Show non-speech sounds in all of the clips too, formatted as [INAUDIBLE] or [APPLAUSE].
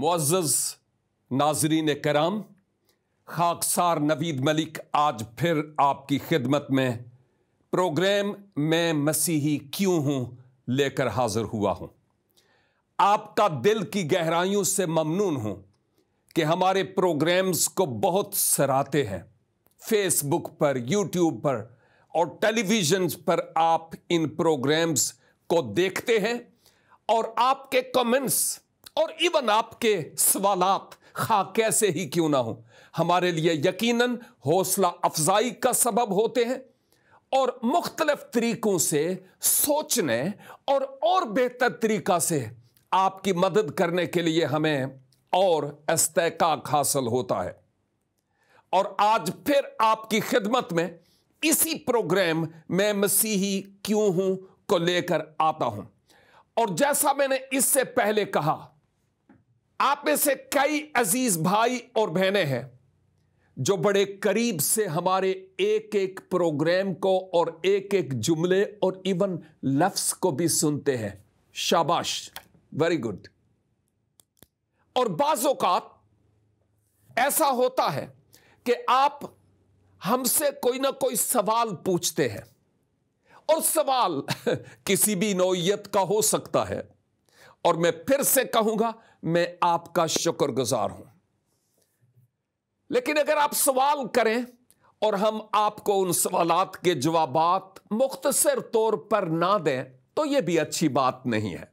मुआज़ नाजरीन कराम खाकसार नवीद मलिक आज फिर आपकी खिदमत में प्रोग्राम मैं मसीही क्यों हूँ लेकर हाजिर हुआ हूँ आपका दिल की गहराइयों से ममनून हूँ कि हमारे प्रोग्राम्स को बहुत सराहते हैं फेसबुक पर यूट्यूब पर और टेलीविजन पर आप इन प्रोग्राम्स को देखते हैं और आपके कमेंट्स और इवन आपके सवाल खा कैसे ही क्यों ना हो हमारे लिए यकीनन हौसला अफजाई का सबब होते हैं और मुख्तलफ तरीकों से सोचने और और बेहतर तरीका से आपकी मदद करने के लिए हमें और इस्तेकाक हासिल होता है और आज फिर आपकी खिदमत में इसी प्रोग्राम में मसीही क्यों हूं को लेकर आता हूं और जैसा मैंने इससे पहले कहा आप में से कई अजीज भाई और बहनें हैं जो बड़े करीब से हमारे एक एक प्रोग्राम को और एक एक जुमले और इवन लफ्स को भी सुनते हैं शाबाश वेरी गुड और बाज़ात ऐसा होता है कि आप हमसे कोई ना कोई सवाल पूछते हैं और सवाल [LAUGHS] किसी भी नोयत का हो सकता है और मैं फिर से कहूंगा मैं आपका शुक्रगुजार हूं लेकिन अगर आप सवाल करें और हम आपको उन सवाल के जवाब मुख्तसर तौर पर ना दें तो यह भी अच्छी बात नहीं है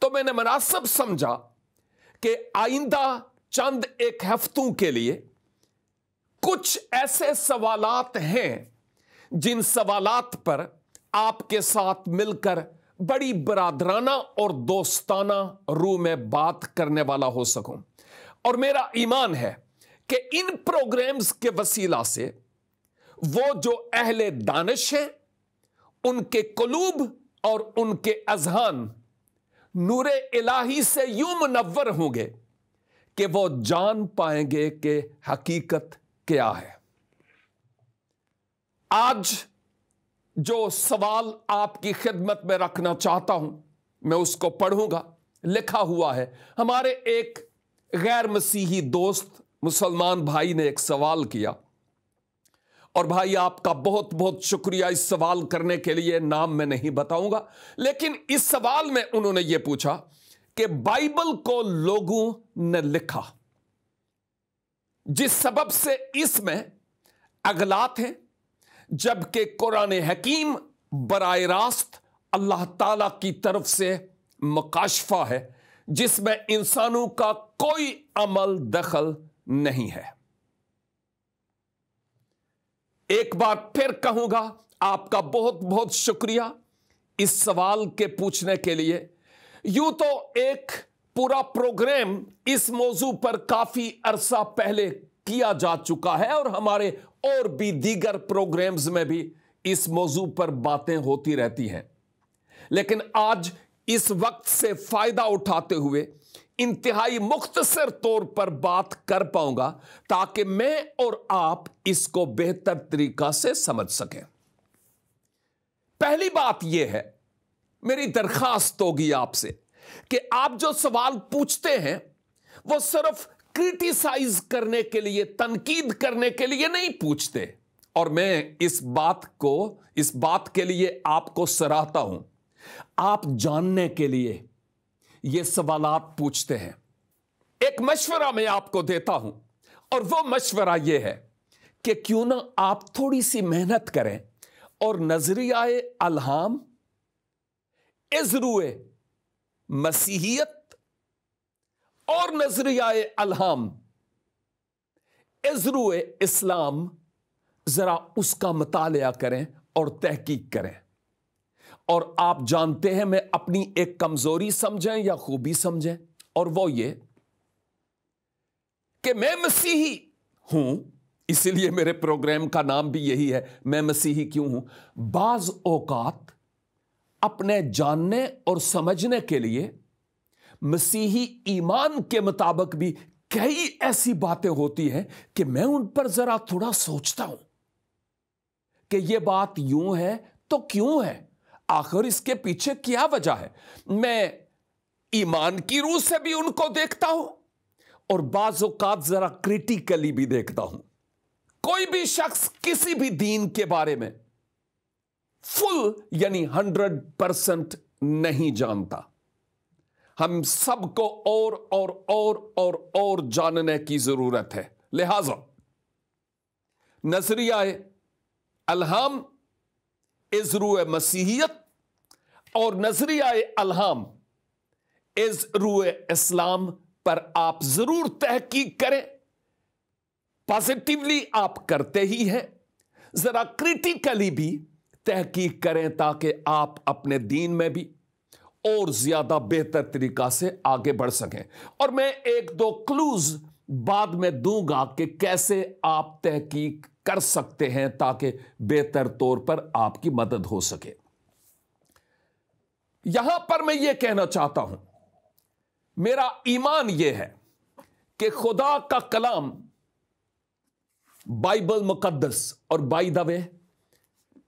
तो मैंने मुनासब समझा कि आइंदा चंद एक हफ्तों के लिए कुछ ऐसे सवालत हैं जिन सवालत पर आपके साथ मिलकर बड़ी बरादराना और दोस्ताना रू में बात करने वाला हो सकूं और मेरा ईमान है कि इन प्रोग्राम्स के वसीला से वो जो अहले दानश हैं उनके कलूब और उनके अजहान नूरे इलाही से यूं मुनवर होंगे कि वो जान पाएंगे कि हकीकत क्या है आज जो सवाल आपकी खिदमत में रखना चाहता हूं मैं उसको पढ़ूंगा लिखा हुआ है हमारे एक गैर मसीही दोस्त मुसलमान भाई ने एक सवाल किया और भाई आपका बहुत बहुत शुक्रिया इस सवाल करने के लिए नाम मैं नहीं बताऊंगा लेकिन इस सवाल में उन्होंने ये पूछा कि बाइबल को लोगों ने लिखा जिस सबब से इसमें अगलात हैं जबकि कुरान हकीम बर रास्त अल्लाह ताला की तरफ से मकाशफा है जिसमें इंसानों का कोई अमल दखल नहीं है एक बार फिर कहूंगा आपका बहुत बहुत शुक्रिया इस सवाल के पूछने के लिए यूं तो एक पूरा प्रोग्राम इस मौजू पर काफी अरसा पहले किया जा चुका है और हमारे और भी दीगर प्रोग्राम्स में भी इस मौजू पर बातें होती रहती हैं लेकिन आज इस वक्त से फायदा उठाते हुए इंतहाई मुख्तसर तौर पर बात कर पाऊंगा ताकि मैं और आप इसको बेहतर तरीका से समझ सकें पहली बात यह है मेरी दरखास्त होगी आपसे कि आप जो सवाल पूछते हैं वो सिर्फ क्रिटिसाइज करने के लिए तनकीद करने के लिए नहीं पूछते और मैं इस बात को इस बात के लिए आपको सराहता हूं आप जानने के लिए ये आप पूछते हैं एक मशवरा मैं आपको देता हूं और वो मशवरा ये है कि क्यों ना आप थोड़ी सी मेहनत करें और नजरियाए अलहाम इजरुए मसीहियत और नजरिया अलहम इजरू इस्लाम ज़रा उसका मताल करें और तहकीक करें और आप जानते हैं मैं अपनी एक कमज़ोरी समझें या खूबी समझें और वो ये कि मैं मसीही हूं इसीलिए मेरे प्रोग्राम का नाम भी यही है मैं मसीही क्यों हूं बाज औकात अपने जानने और समझने के लिए मसीही ईमान के मुताबिक भी कई ऐसी बातें होती हैं कि मैं उन पर जरा थोड़ा सोचता हूं कि यह बात यूं है तो क्यों है आखिर इसके पीछे क्या वजह है मैं ईमान की रूह से भी उनको देखता हूं और बाजात जरा क्रिटिकली भी देखता हूं कोई भी शख्स किसी भी दीन के बारे में फुल यानी हंड्रेड परसेंट नहीं जानता हम सबको और और और और और जानने की जरूरत है लिहाजा नजरिया अलहम इजरू मसीहियत और नजरिया अलहम इजरू इस्लाम पर आप जरूर तहकीक करें पॉजिटिवली आप करते ही हैं जरा क्रिटिकली भी तहकीक करें ताकि आप अपने दीन में भी और ज्यादा बेहतर तरीका से आगे बढ़ सकें और मैं एक दो क्लूज बाद में दूंगा कि कैसे आप तहकीक कर सकते हैं ताकि बेहतर तौर पर आपकी मदद हो सके यहां पर मैं यह कहना चाहता हूं मेरा ईमान यह है कि खुदा का कलाम बाइबल मुकद्दस और बाई द वे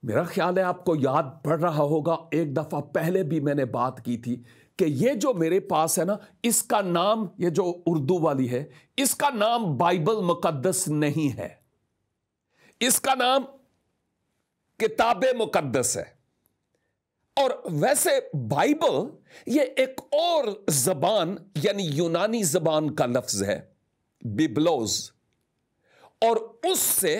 मेरा ख्याल है आपको याद पड़ रहा होगा एक दफ़ा पहले भी मैंने बात की थी कि ये जो मेरे पास है ना इसका नाम ये जो उर्दू वाली है इसका नाम बाइबल मुकद्दस नहीं है इसका नाम किताब मुकद्दस है और वैसे बाइबल ये एक और जबान यानी यूनानी जबान का लफ्ज है बिबलोज और उससे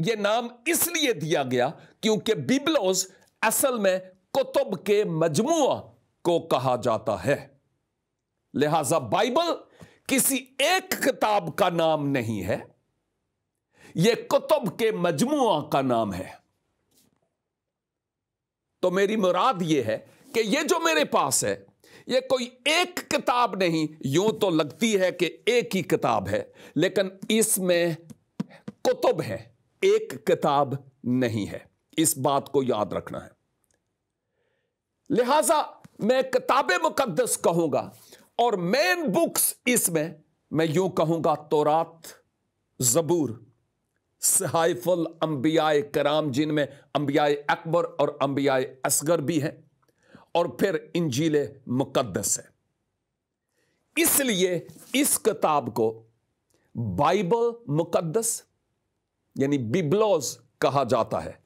यह नाम इसलिए दिया गया क्योंकि बिबलोस असल में कुतुब के मजमु को कहा जाता है लिहाजा बाइबल किसी एक किताब का नाम नहीं है यह कुतुब के मजमु का नाम है तो मेरी मुराद यह है कि यह जो मेरे पास है ये कोई एक किताब नहीं यूं तो लगती है कि एक ही किताब है लेकिन इसमें कुतुब है एक किताब नहीं है इस बात को याद रखना है लिहाजा मैं किताब मुकदस कहूंगा और मेन बुक्स इसमें मैं यूं कहूंगा तोरात जबूर सहाइफुल अंबियाए कराम जिनमें अंबियाए अकबर और अंबियाए असगर भी हैं और फिर इंजील मुकदस है इसलिए इस किताब को बाइबल मुकदस यानी बिब्लोज कहा जाता है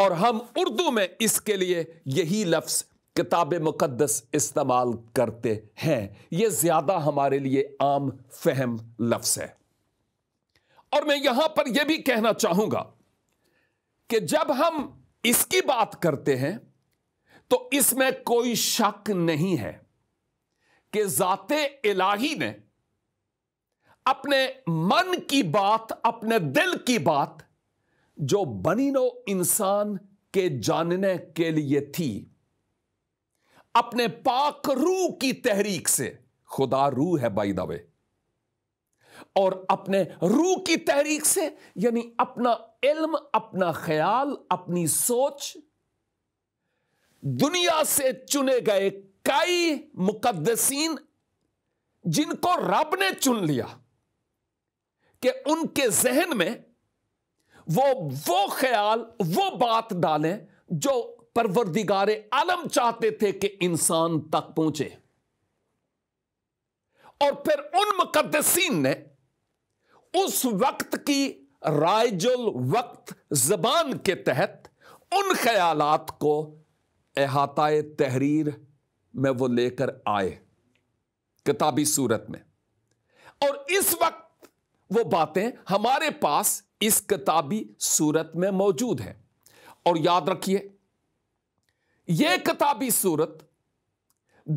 और हम उर्दू में इसके लिए यही लफ्ज़ किताब मुक़दस इस्तेमाल करते हैं यह ज़्यादा हमारे लिए आम फहम लफ्स है और मैं यहां पर यह भी कहना चाहूंगा कि जब हम इसकी बात करते हैं तो इसमें कोई शक नहीं है कि जाते इलाही ने अपने मन की बात अपने दिल की बात जो बनी नो इंसान के जानने के लिए थी अपने पाक रूह की तहरीक से खुदा रूह है बाई दवे और अपने रूह की तहरीक से यानी अपना इल्म अपना ख्याल अपनी सोच दुनिया से चुने गए कई मुकदसिन जिनको रब ने चुन लिया कि उनके जहन में वो वो ख्याल वो बात डालें जो परवरदिगार आलम चाहते थे कि इंसान तक पहुंचे और फिर उन मुकदसिन ने उस वक्त की रायजुल वक्त जबान के तहत उन ख्याल को अहाता तहरीर में वो लेकर आए किताबी सूरत में और इस वक्त वो बातें हमारे पास इस किताबी सूरत में मौजूद है और याद रखिए यह किताबी सूरत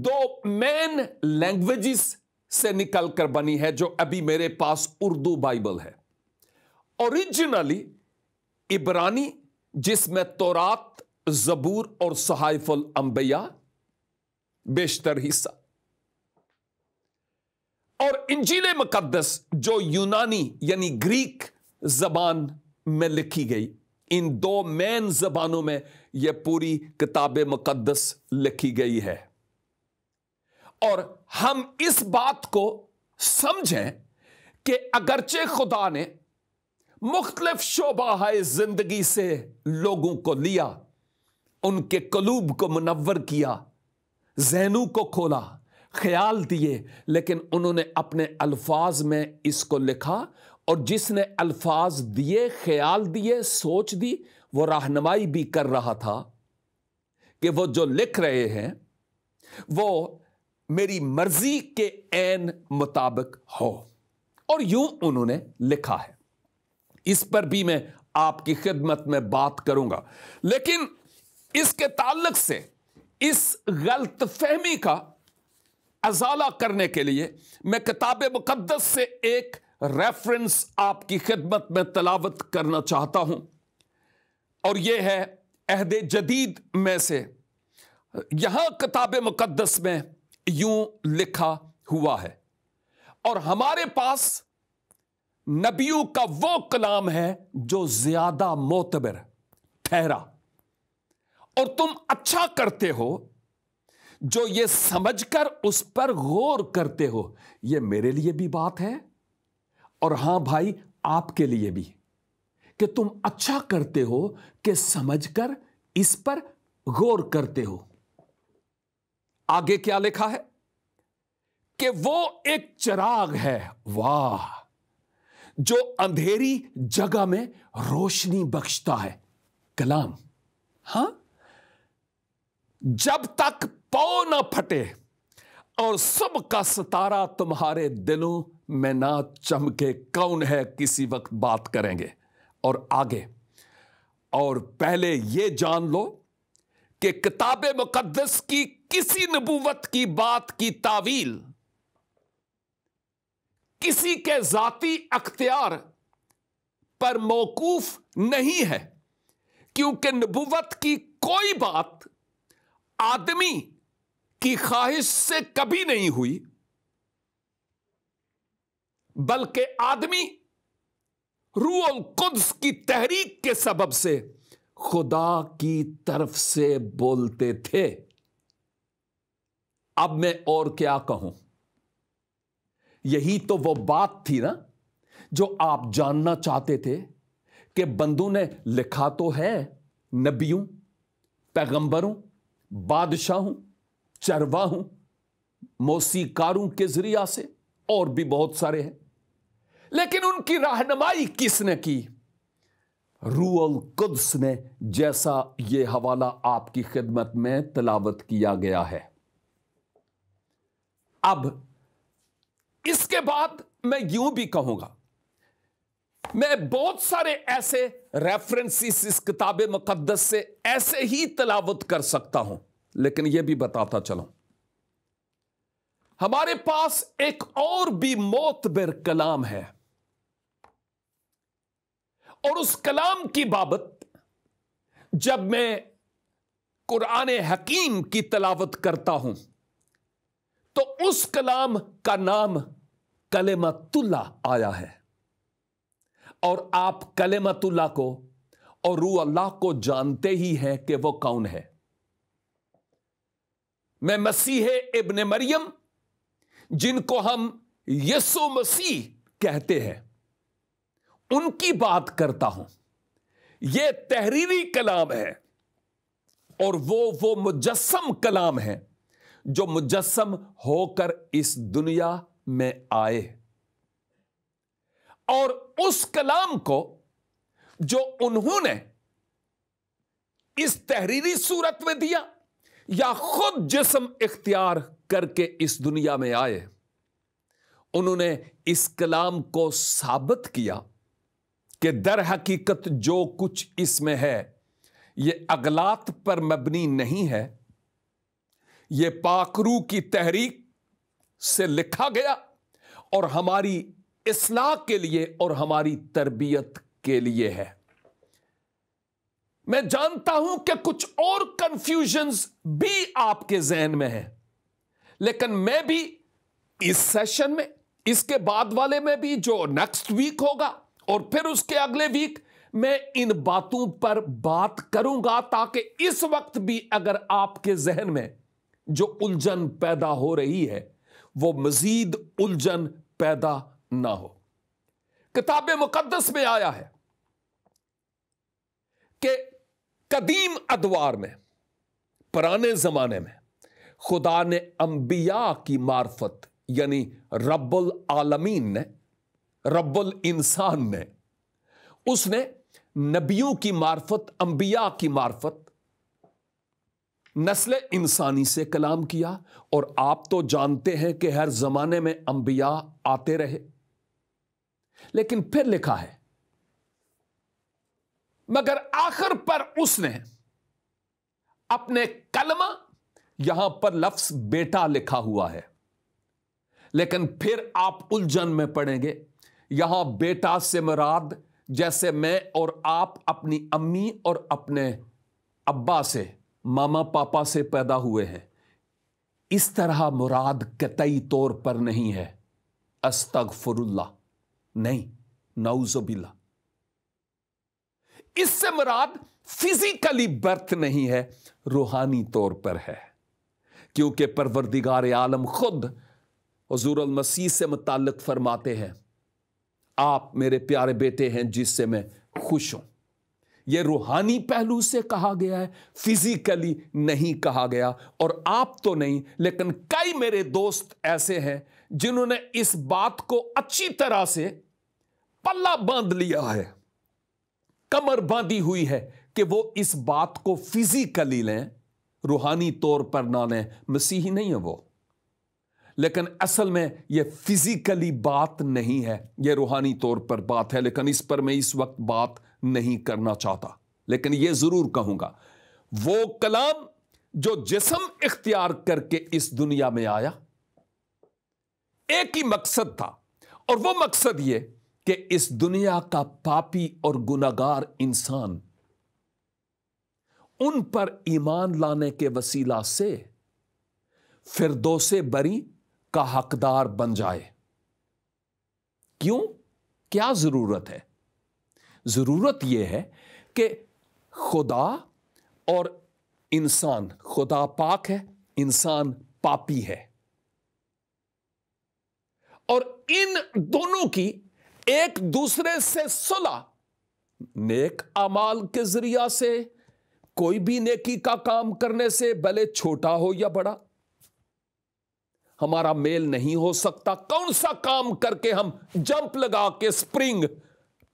दो मेन लैंग्वेजेस से निकलकर बनी है जो अभी मेरे पास उर्दू बाइबल है ओरिजिनली इबरानी जिसमें तोरात जबूर और सहाइफुल अंबिया बेशतर हिस्सा और इंजील मुकदस जो यूनानी यानी ग्रीक जबान में लिखी गई इन दो मेन जबानों में यह पूरी किताब मुकदस लिखी गई है और हम इस बात को समझें कि अगरचे खुदा ने मुख्तलिफ शोबा जिंदगी से लोगों को लिया उनके कलूब को मुनवर किया जहनू को खोला ख्याल दिए लेकिन उन्होंने अपने अल्फाज में इसको लिखा और जिसने अल्फाज दिए ख्याल दिए सोच दी वो रहनमाई भी कर रहा था कि वो जो लिख रहे हैं वो मेरी मर्जी के एन मुताबिक हो और यूं उन्होंने लिखा है इस पर भी मैं आपकी खिदमत में बात करूंगा लेकिन इसके ताल्लुक से इस गलत फहमी का अजाला करने के लिए मैं किताब मुक़दस से एक रेफरेंस आपकी खिदमत में तलावत करना चाहता हूं और यह है अहद जदीद में से यहां किताब मुक़दस में यूं लिखा हुआ है और हमारे पास नबियों का वो कलाम है जो ज्यादा मोतबर ठहरा और तुम अच्छा करते हो जो ये समझकर उस पर गौर करते हो ये मेरे लिए भी बात है और हां भाई आपके लिए भी कि तुम अच्छा करते हो कि समझकर इस पर गौर करते हो आगे क्या लिखा है कि वो एक चिराग है वाह जो अंधेरी जगह में रोशनी बख्शता है कलाम हां जब तक पाओ ना फटे और सब का सतारा तुम्हारे दिलों में ना चमके कौन है किसी वक्त बात करेंगे और आगे और पहले ये जान लो कि किताब मुकद्दस की किसी नबूवत की बात की तावील किसी के जाती अख्तियार पर मौकूफ नहीं है क्योंकि नबूवत की कोई बात आदमी की ख्वाहिश से कभी नहीं हुई बल्कि आदमी रूअल कुद्स की तहरीक के सबब से खुदा की तरफ से बोलते थे अब मैं और क्या कहूं यही तो वो बात थी ना जो आप जानना चाहते थे कि बंधु ने लिखा तो है नबियों पैगंबरों बादशाहों चरवाहों मौसीकारों के जरिया से और भी बहुत सारे हैं लेकिन उनकी रहनुमाई किसने की रूअल कुद्स ने जैसा ये हवाला आपकी खिदमत में तलावत किया गया है अब इसके बाद मैं यूं भी कहूंगा मैं बहुत सारे ऐसे रेफरेंसेस इस किताब मुकद्दस से ऐसे ही तलावत कर सकता हूं लेकिन यह भी बताता चलो हमारे पास एक और भी बिर कलाम है और उस कलाम की बाबत जब मैं कुरान हकीम की तलावत करता हूं तो उस कलाम का नाम कलेमतुल्ला आया है और आप कलेमतुल्ला को और रू अल्लाह को जानते ही हैं कि वो कौन है मैं मसीह इब्न मरियम जिनको हम यसु मसीह कहते हैं उनकी बात करता हूं यह तहरीरी कलाम है और वो वो मुजस्म कलाम है जो मुजस्म होकर इस दुनिया में आए और उस कलाम को जो उन्होंने इस तहरीरी सूरत में दिया या खुद जिसम इख्तियार करके इस दुनिया में आए उन्होंने इस कलाम को साबित किया कि दर हकीकत जो कुछ इसमें है ये अगलात पर मबनी नहीं है ये पाखरू की तहरीक से लिखा गया और हमारी इसलाह के लिए और हमारी तरबियत के लिए है मैं जानता हूं कि कुछ और कंफ्यूजन्स भी आपके जहन में है लेकिन मैं भी इस सेशन में इसके बाद वाले में भी जो नेक्स्ट वीक होगा और फिर उसके अगले वीक मैं इन बातों पर बात करूंगा ताकि इस वक्त भी अगर आपके जहन में जो उलझन पैदा हो रही है वो मजीद उलझन पैदा ना हो किताब मुकदस में आया है कि कदीम अदवार में पुराने ज़माने में खुदा ने अंबिया की मार्फत यानी रब्बुल आलमीन ने रब्बुल इंसान ने उसने नबियों की मार्फत अंबिया की मार्फत नस्ल इंसानी से कलाम किया और आप तो जानते हैं कि हर जमाने में अंबिया आते रहे लेकिन फिर लिखा है मगर आखिर पर उसने अपने कलमा यहां पर लफ्स बेटा लिखा हुआ है लेकिन फिर आप उलझन में पड़ेंगे यहां बेटा से मुराद जैसे मैं और आप अपनी अम्मी और अपने अब्बा से मामा पापा से पैदा हुए हैं इस तरह मुराद कतई तौर पर नहीं है अस्तगफुरुल्ला नहीं नाउजबिल्ला इससे मुराद फिजिकली बर्थ नहीं है रूहानी तौर पर है क्योंकि परवरदिगार आलम खुद हजूर मसीह से मुतक फरमाते हैं आप मेरे प्यारे बेटे हैं जिससे मैं खुश हूं यह रूहानी पहलू से कहा गया है फिजिकली नहीं कहा गया और आप तो नहीं लेकिन कई मेरे दोस्त ऐसे हैं जिन्होंने इस बात को अच्छी तरह से पल्ला बांध लिया है कमर बांधी हुई है कि वो इस बात को फिजिकली लें रूहानी तौर पर ना लें मसीही नहीं है वो लेकिन असल में ये फिजिकली बात नहीं है ये रूहानी तौर पर बात है लेकिन इस पर मैं इस वक्त बात नहीं करना चाहता लेकिन ये जरूर कहूंगा वो कलाम जो जिसम इख्तियार करके इस दुनिया में आया एक ही मकसद था और वो मकसद ये कि इस दुनिया का पापी और गुनागार इंसान उन पर ईमान लाने के वसीला से दो से बरी का हकदार बन जाए क्यों क्या जरूरत है जरूरत यह है कि खुदा और इंसान खुदा पाक है इंसान पापी है और इन दोनों की एक दूसरे से सुलह नेक अमाल के जरिया से कोई भी नेकी का काम करने से भले छोटा हो या बड़ा हमारा मेल नहीं हो सकता कौन सा काम करके हम जंप लगा के स्प्रिंग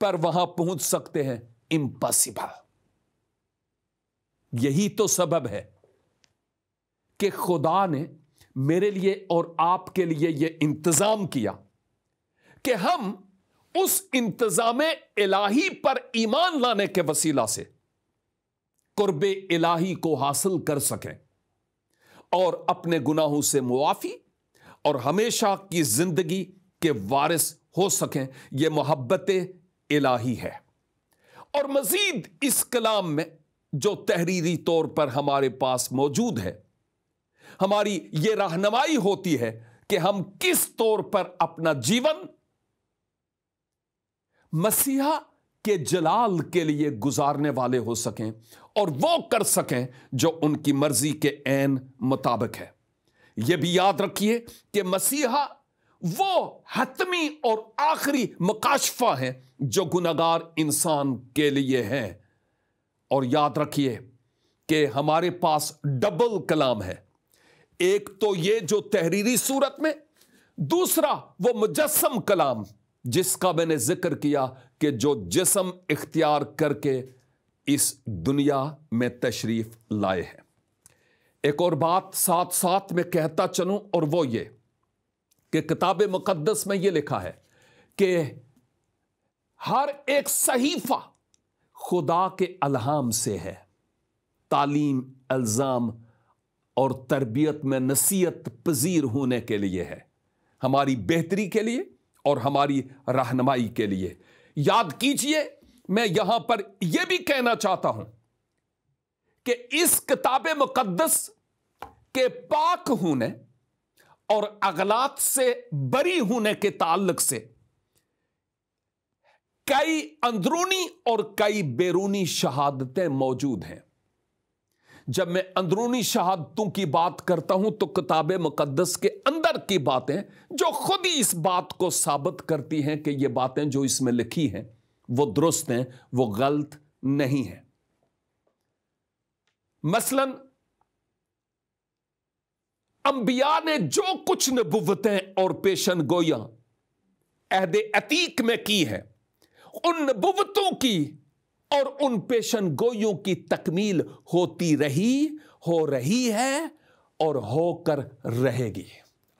पर वहां पहुंच सकते हैं इम्पॉसिबल यही तो सबब है कि खुदा ने मेरे लिए और आपके लिए यह इंतजाम किया कि हम उस इंतजाम इलाही पर ईमान लाने के वसीला से कुर्ब इलाही को हासिल कर सकें और अपने गुनाहों से मुआफ़ी और हमेशा की जिंदगी के वारिस हो सकें यह मोहब्बत इलाही है और मजीद इस कलाम में जो तहरीरी तौर पर हमारे पास मौजूद है हमारी ये रहनमाई होती है कि हम किस तौर पर अपना जीवन मसीहा के जलाल के लिए गुजारने वाले हो सकें और वो कर सकें जो उनकी मर्जी के एन मुताबिक है यह भी याद रखिए कि मसीहा वो हतमी और आखिरी मकाशफा है जो गुनागार इंसान के लिए है और याद रखिए कि हमारे पास डबल कलाम है एक तो ये जो तहरीरी सूरत में दूसरा वो मुजस्म कलाम जिसका मैंने जिक्र किया कि जो जिसम इख्तियार करके इस दुनिया में तशरीफ लाए हैं एक और बात साथ साथ में कहता चलूं और वो ये कि किताब मुकदस में ये लिखा है कि हर एक सहीफा खुदा के अलहाम से है तालीम अल्ज़ाम और तरबियत में नसीहत पजीर होने के लिए है हमारी बेहतरी के लिए और हमारी रहनुमाई के लिए याद कीजिए मैं यहां पर यह भी कहना चाहता हूं कि इस किताब मुकदस के पाक होने और अगलात से बरी होने के ताल्लक से कई अंदरूनी और कई बैरूनी शहादतें मौजूद हैं जब मैं अंदरूनी शहादतों की बात करता हूं तो किताब मुकदस के अंदर की बातें जो खुद ही इस बात को साबित करती हैं कि ये बातें जो इसमें लिखी हैं वो दुरुस्त हैं वो गलत नहीं है मसलन अंबिया ने जो कुछ नबुवतें और पेशन गोया अहद अतीक में की है उन नबुवतों की और उन पेशन गोइयों की तकमील होती रही हो रही है और होकर रहेगी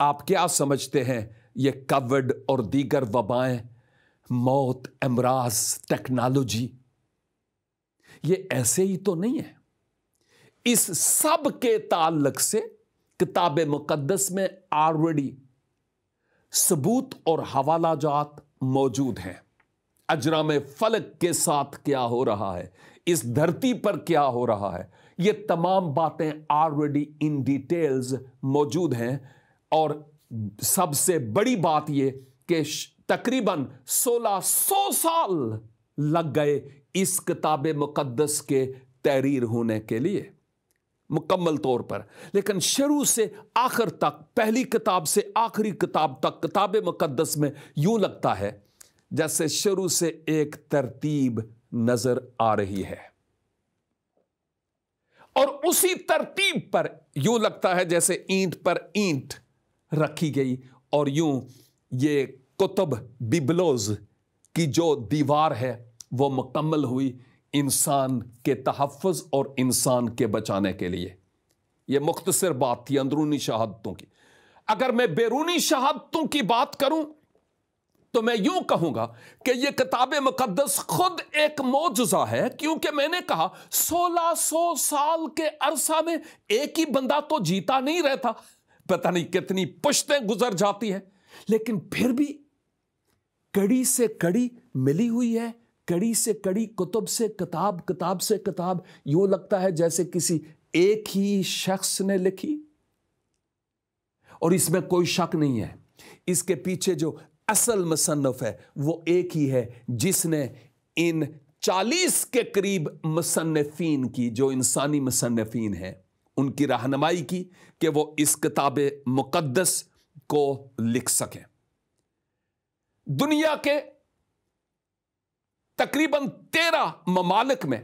आप क्या समझते हैं ये कवड और दीगर वबाएं मौत अमराज टेक्नोलॉजी ये ऐसे ही तो नहीं है इस सब के ताल्लक से किताब मुकदस में ऑलरेडी सबूत और हवाला जात मौजूद हैं अजराम फलक के साथ क्या हो रहा है इस धरती पर क्या हो रहा है ये तमाम बातें ऑलरेडी इन डिटेल्स मौजूद हैं और सबसे बड़ी बात ये कि तकरीबन 1600 सो साल लग गए इस किताब मुकद्दस के तहरीर होने के लिए मुकम्मल तौर पर लेकिन शुरू से आखिर तक पहली किताब से आखिरी किताब तक किताब मुकद्दस में यूं लगता है जैसे शुरू से एक तरतीब नजर आ रही है और उसी तरतीब पर यूं लगता है जैसे ईंट पर ईंट रखी गई और यूं ये कुतुब बिबलोज की जो दीवार है वो मुकम्मल हुई इंसान के तहफ़ और इंसान के बचाने के लिए यह मुख्तसर बात थी अंदरूनी शहादतों की अगर मैं बैरूनी शहादतों की बात करूं तो मैं यूं कहूंगा कि यह किताब मुकदस खुद एक मोजा है क्योंकि मैंने कहा 1600 सो साल के अरसा में एक ही बंदा तो जीता नहीं रहता पता नहीं कितनी पुश्तें गुजर जाती हैं लेकिन फिर भी कड़ी से कड़ी मिली हुई है कड़ी से कड़ी कुतुब से किताब किताब से किताब यूं लगता है जैसे किसी एक ही शख्स ने लिखी और इसमें कोई शक नहीं है इसके पीछे जो असल मुसनफ़ है वो एक ही है जिसने इन चालीस के करीब मुसनफ़ीन की जो इंसानी मुसनफ़ीन हैं उनकी रहनमाई की कि वो इस किताब मुक़दस को लिख सकें दुनिया के तकरीबन तेरह ममालिक में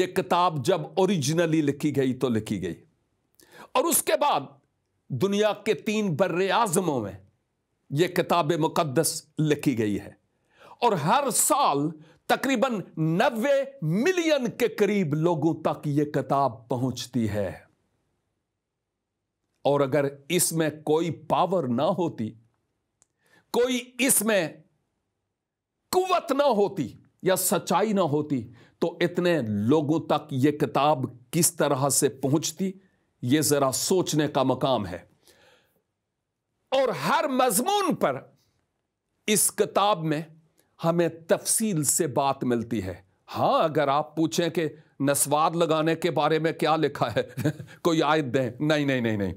यह किताब जब ओरिजिनली लिखी गई तो लिखी गई और उसके बाद दुनिया के तीन बर आज़मों में ये किताब मुकदस लिखी गई है और हर साल तकरीबन 90 मिलियन के करीब लोगों तक ये किताब पहुंचती है और अगर इसमें कोई पावर ना होती कोई इसमें कुवत ना होती या सच्चाई ना होती तो इतने लोगों तक यह किताब किस तरह से पहुंचती ये जरा सोचने का मकाम है और हर मजमून पर इस किताब में हमें तफसील से बात मिलती है हाँ अगर आप पूछें कि नस्वार लगाने के बारे में क्या लिखा है [LAUGHS] कोई आयत दें नहीं नहीं नहीं नहीं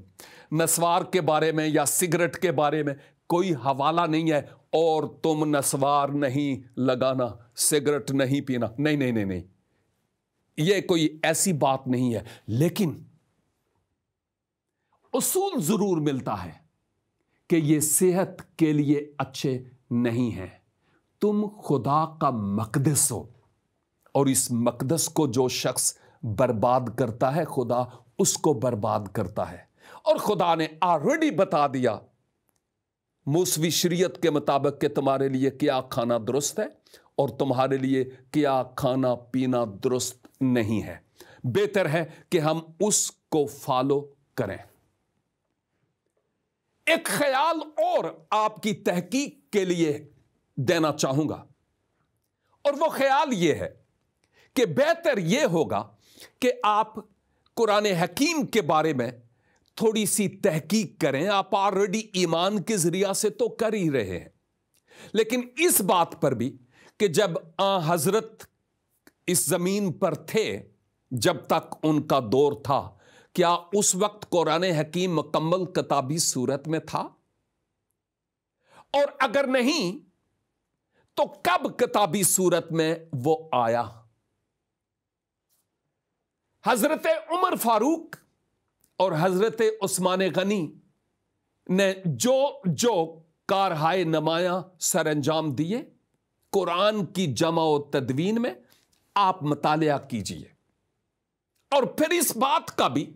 नस्वार के बारे में या सिगरेट के बारे में कोई हवाला नहीं है और तुम नस्वार नहीं लगाना सिगरेट नहीं पीना नहीं नहीं नहीं नहीं ये कोई ऐसी बात नहीं है लेकिन उसूल जरूर मिलता है कि ये सेहत के लिए अच्छे नहीं हैं तुम खुदा का मकदस हो और इस मकदस को जो शख्स बर्बाद करता है खुदा उसको बर्बाद करता है और खुदा ने ऑलरेडी बता दिया मूसवी शरीयत के मुताबिक कि तुम्हारे लिए क्या खाना दुरुस्त है और तुम्हारे लिए क्या खाना पीना दुरुस्त नहीं है बेहतर है कि हम उसको फॉलो करें एक ख्याल और आपकी तहकीक के लिए देना चाहूंगा और वो ख्याल ये है कि बेहतर ये होगा कि आप कुरान हकीम के बारे में थोड़ी सी तहकीक करें आप ऑलरेडी ईमान के ज़रिया से तो कर ही रहे हैं लेकिन इस बात पर भी कि जब आ हज़रत इस ज़मीन पर थे जब तक उनका दौर था क्या उस वक्त कुरान हकीम मुकम्मल किताबी सूरत में था और अगर नहीं तो कब किताबी सूरत में वो आया हजरत उमर फारूक और हजरत उस्मान गनी ने जो जो कारहाय नमाया सर अंजाम दिए कुरान की जमा तदवीन में आप मताल कीजिए और फिर इस बात का भी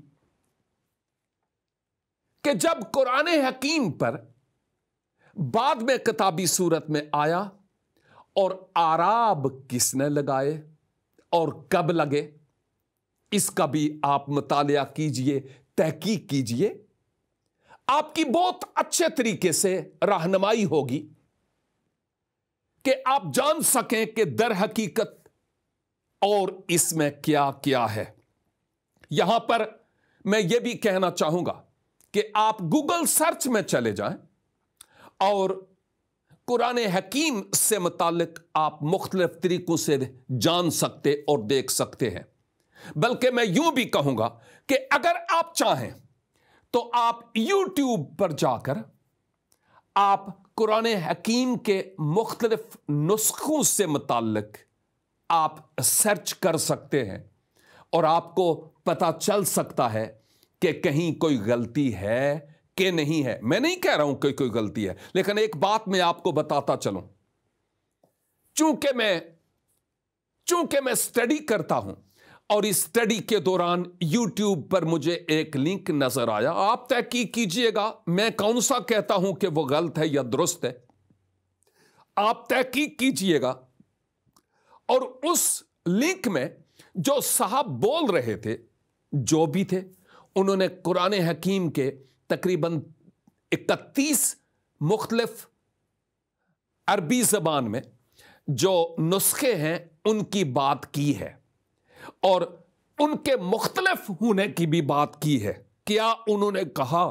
कि जब कुरान हकीम पर बाद में किताबी सूरत में आया और आराब किसने लगाए और कब लगे इसका भी आप मताल कीजिए तहकीक कीजिए आपकी बहुत अच्छे तरीके से रहनुमाई होगी कि आप जान सकें कि दर हकीकत और इसमें क्या क्या है यहां पर मैं ये भी कहना चाहूंगा कि आप गूगल सर्च में चले जाएं और कुरान हकीम से मुतक आप मुख्तलिफ तरीक़ों से जान सकते और देख सकते हैं बल्कि मैं यूं भी कहूंगा कि अगर आप चाहें तो आप यूट्यूब पर जाकर आप कुरान हकीम के मुख्तलिफ नुस्खों से मुतक आप सर्च कर सकते हैं और आपको पता चल सकता है कि कहीं कोई गलती है कि नहीं है मैं नहीं कह रहा हूं कि कोई गलती है लेकिन एक बात मैं आपको बताता चलूं चूंकि मैं चूंकि मैं स्टडी करता हूं और इस स्टडी के दौरान यूट्यूब पर मुझे एक लिंक नजर आया आप तहकी कीजिएगा मैं कौन सा कहता हूं कि वो गलत है या दुरुस्त है आप तहकी कीजिएगा और उस लिंक में जो साहब बोल रहे थे जो भी थे उन्होंने कुरान हकीम के तकरीबन इकतीस मुख्तलफ अरबी ज़बान में जो नुस्खे हैं उनकी बात की है और उनके मुख्तलफ होने की भी बात की है क्या उन्होंने कहा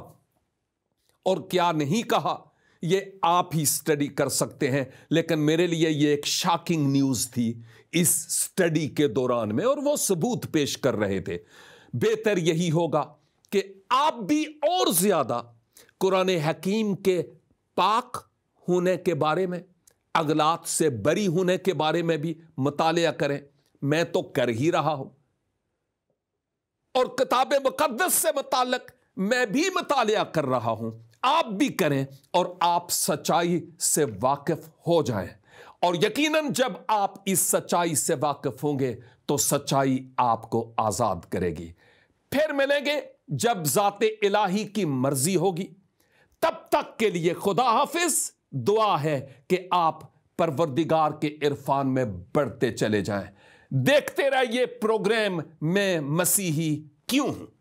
और क्या नहीं कहा ये आप ही स्टडी कर सकते हैं लेकिन मेरे लिए ये एक शॉकिंग न्यूज़ थी इस स्टडी के दौरान में और वो सबूत पेश कर रहे थे बेहतर यही होगा कि आप भी और ज़्यादा कुरान हकीम के पाक होने के बारे में अगलात से बरी होने के बारे में भी मताल करें मैं तो कर ही रहा हूं और किताब मुकदस से मतलब मैं भी मताल कर रहा हूं आप भी करें और आप सच्चाई से वाकिफ हो जाएं और यकीनन जब आप इस सच्चाई से वाकिफ होंगे तो सच्चाई आपको आज़ाद करेगी फिर मिलेंगे जब जाते इलाही की मर्जी होगी तब तक के लिए खुदा हाफिज दुआ है कि आप परवरदिगार के इरफान में बढ़ते चले जाएं देखते रहिए प्रोग्राम में मसीही क्यों हूं